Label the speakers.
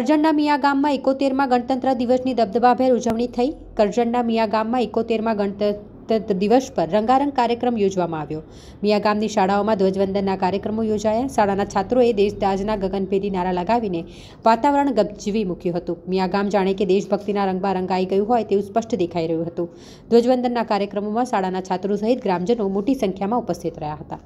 Speaker 1: કરજણના મિયા ગામમાં એકોતેરમાં ગણતંત્ર દિવસની દબદબાભેર ઉજવણી થઈ કરજણના મિયા ગામમાં એકોતેરમાં ગણતંત્ર દિવસ પર રંગારંગ કાર્યક્રમ યોજવામાં આવ્યો મિયા ગામની શાળાઓમાં ધ્વજવંદનના કાર્યક્રમો યોજાયા શાળાના છાત્રોએ દેશદાજના ગગનભેદી નારા લગાવીને વાતાવરણ ગપજીવી મૂક્યું હતું મિયા ગામ જાણે કે દેશભક્તિના રંગમાં રંગાઈ ગયું હોય તેવું સ્પષ્ટ દેખાઈ રહ્યું હતું ધ્વજવંદનના કાર્યક્રમોમાં શાળાના છાત્રો સહિત ગ્રામજનો મોટી સંખ્યામાં ઉપસ્થિત રહ્યા હતા